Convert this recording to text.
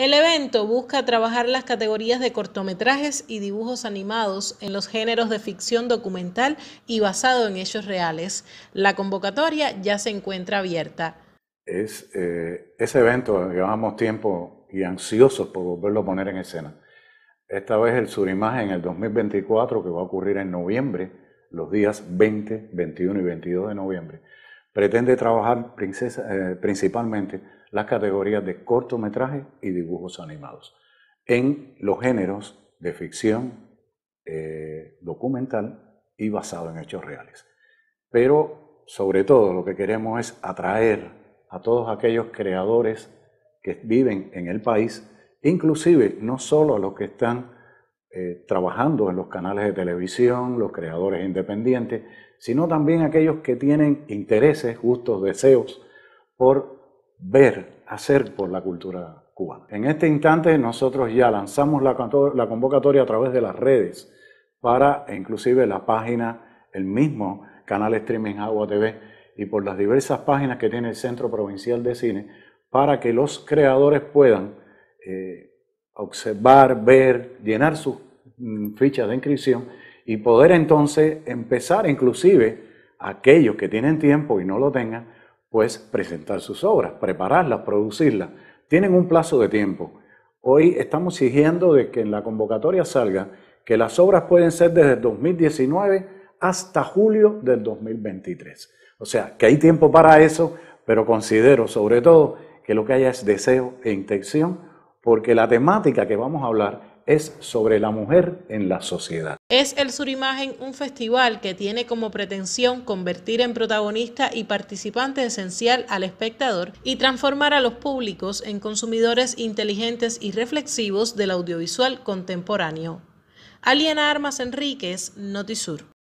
El evento busca trabajar las categorías de cortometrajes y dibujos animados en los géneros de ficción documental y basado en hechos reales. La convocatoria ya se encuentra abierta. Es eh, ese evento, llevamos tiempo y ansiosos por volverlo a poner en escena. Esta vez el surimagen en el 2024, que va a ocurrir en noviembre, los días 20, 21 y 22 de noviembre. Pretende trabajar eh, principalmente las categorías de cortometrajes y dibujos animados en los géneros de ficción, eh, documental y basado en hechos reales. Pero sobre todo lo que queremos es atraer a todos aquellos creadores que viven en el país, inclusive no solo a los que están eh, trabajando en los canales de televisión, los creadores independientes, sino también aquellos que tienen intereses, gustos, deseos por ver, hacer por la cultura cubana. En este instante nosotros ya lanzamos la, convocatoria a través de las redes para e inclusive la página, el mismo canal Streaming Agua TV y por las diversas páginas que tiene el Centro Provincial de Cine para que los creadores puedan eh, observar, ver, llenar sus mm, fichas de inscripción y poder entonces empezar inclusive aquellos que tienen tiempo y no lo tengan, pues presentar sus obras, prepararlas, producirlas. Tienen un plazo de tiempo. Hoy estamos exigiendo de que en la convocatoria salga que las obras pueden ser desde el 2019 hasta julio del 2023. O sea, que hay tiempo para eso, pero considero sobre todo que lo que haya es deseo e intención porque la temática que vamos a hablar es sobre la mujer en la sociedad. Es el Surimagen un festival que tiene como pretensión convertir en protagonista y participante esencial al espectador y transformar a los públicos en consumidores inteligentes y reflexivos del audiovisual contemporáneo. Aliena Armas Enríquez, Notisur.